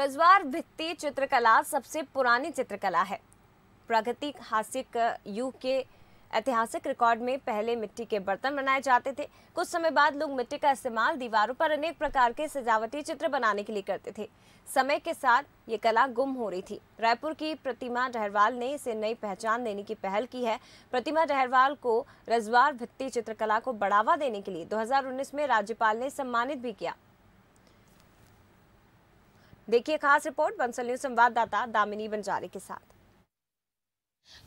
रजवार भित्ति चित्रकला सबसे पुरानी चित्रकला है प्राकृतिक हासिक युग के ऐतिहासिक रिकॉर्ड में पहले मिट्टी के बर्तन बनाए जाते थे कुछ समय बाद लोग मिट्टी का इस्तेमाल दीवारों पर अनेक प्रकार के सजावटी चित्र बनाने के लिए करते थे समय के साथ ये कला गुम हो रही थी रायपुर की प्रतिमा डहरवाल ने इसे नई पहचान देने की पहल की है प्रतिमा डहरवाल को रजवार भित्ती चित्रकला को बढ़ावा देने के लिए दो में राज्यपाल ने सम्मानित भी किया देखिए खास रिपोर्ट बंसल न्यूज संवाददाता दामिनी बंजारे के साथ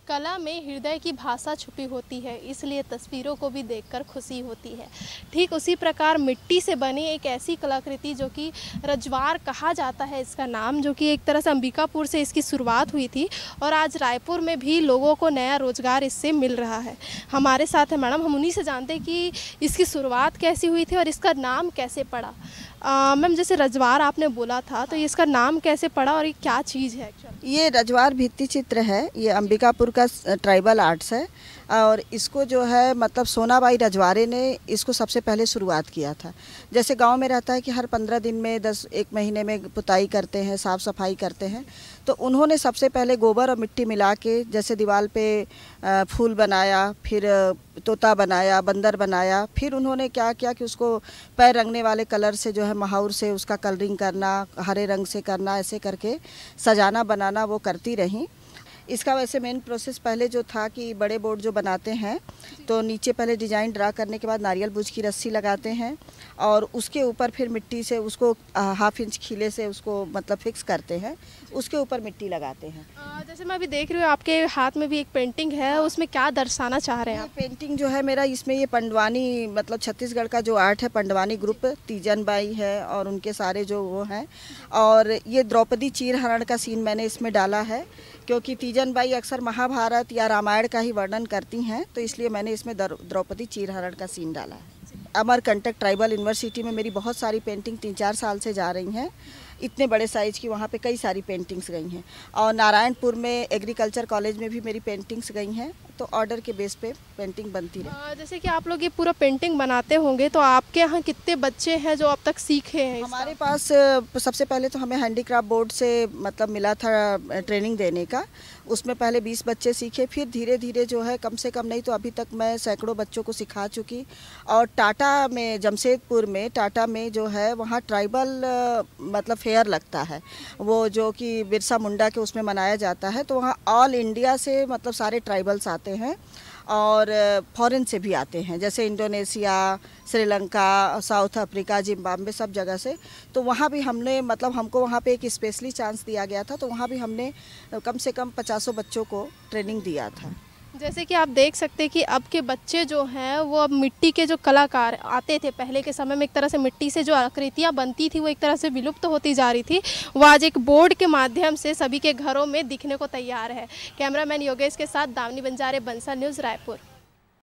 कला में हृदय की भाषा छुपी होती है इसलिए तस्वीरों को भी देखकर खुशी होती है ठीक उसी प्रकार मिट्टी से बनी एक ऐसी कलाकृति जो कि रजवार कहा जाता है इसका नाम जो कि एक तरह से अंबिकापुर से इसकी शुरुआत हुई थी और आज रायपुर में भी लोगों को नया रोजगार इससे मिल रहा है हमारे साथ है मैडम हम उन्हीं से जानते हैं कि इसकी शुरुआत कैसी हुई थी और इसका नाम कैसे पड़ा मैम जैसे रजवार आपने बोला था तो इसका नाम कैसे पड़ा और ये क्या चीज़ है ये रजवार भित्ति चित्र है ये अंबिकापुर का ट्राइबल आर्ट्स है और इसको जो है मतलब सोनाबाई रजवारे ने इसको सबसे पहले शुरुआत किया था जैसे गांव में रहता है कि हर पंद्रह दिन में दस एक महीने में पुताई करते हैं साफ़ सफाई करते हैं तो उन्होंने सबसे पहले गोबर और मिट्टी मिला के जैसे दीवार पे फूल बनाया फिर तोता बनाया बंदर बनाया फिर उन्होंने क्या किया कि उसको पैर रंगने वाले कलर से जो है महाउर से उसका कलरिंग करना हरे रंग से करना ऐसे करके सजाना बनाना वो करती रहीं इसका वैसे मेन प्रोसेस पहले जो था कि बड़े बोर्ड जो बनाते हैं तो नीचे पहले डिज़ाइन ड्रा करने के बाद नारियल भुज की रस्सी लगाते हैं और उसके ऊपर फिर मिट्टी से उसको हाफ इंच खीले से उसको मतलब फिक्स करते हैं उसके ऊपर मिट्टी लगाते हैं जैसे मैं अभी देख रही हूँ आपके हाथ में भी एक पेंटिंग है हाँ। उसमें क्या दर्शाना चाह रहे हैं आप पेंटिंग जो है मेरा इसमें ये पंडवानी मतलब छत्तीसगढ़ का जो आर्ट है पंडवानी ग्रुप तीजन बाई है और उनके सारे जो वो हैं और ये द्रौपदी चीरहरण का सीन मैंने इसमें डाला है क्योंकि तीजन बाई अक्सर महाभारत या रामायण का ही वर्णन करती हैं तो इसलिए मैंने इसमें द्रौपदी चीरहरण का सीन डाला है अमरकंटक ट्राइबल यूनिवर्सिटी में मेरी बहुत सारी पेंटिंग तीन चार साल से जा रही हैं इतने बड़े साइज़ की वहाँ पे कई सारी पेंटिंग्स गई हैं और नारायणपुर में एग्रीकल्चर कॉलेज में भी मेरी पेंटिंग्स गई हैं तो ऑर्डर के बेस पे पेंटिंग बनती रही हाँ, जैसे कि आप लोग ये पूरा पेंटिंग बनाते होंगे तो आपके यहाँ कितने बच्चे हैं जो अब तक सीखे हैं हमारे पास सबसे पहले तो हमें हैंडीक्राफ्ट बोर्ड से मतलब मिला था ट्रेनिंग देने का उसमें पहले 20 बच्चे सीखे फिर धीरे धीरे जो है कम से कम नहीं तो अभी तक मैं सैकड़ों बच्चों को सिखा चुकी और टाटा टाटा में जमशेदपुर में टाटा में जो है वहाँ ट्राइबल मतलब फेयर लगता है वो जो कि बिरसा मुंडा के उसमें मनाया जाता है तो वहाँ ऑल इंडिया से मतलब सारे ट्राइबल्स आते हैं और फॉरेन से भी आते हैं जैसे Indonesia Sri Lanka South Africa Zimbabwe सब जगह से तो वहाँ भी हमने मतलब हमको वहाँ पे एक स्पेशली चांस दिया गया था तो वहाँ भी हमने कम से कम पचासों बच्चों को ट्रेनिंग दिया था जैसे कि आप देख सकते हैं कि अब के बच्चे जो हैं वो अब मिट्टी के जो कलाकार आते थे पहले के समय में एक तरह से मिट्टी से जो आकृतियाँ बनती थी वो एक तरह से विलुप्त तो होती जा रही थी वो आज एक बोर्ड के माध्यम से सभी के घरों में दिखने को तैयार है कैमरामैन योगेश के साथ दामनी बंजारे बंसा न्यूज़ रायपुर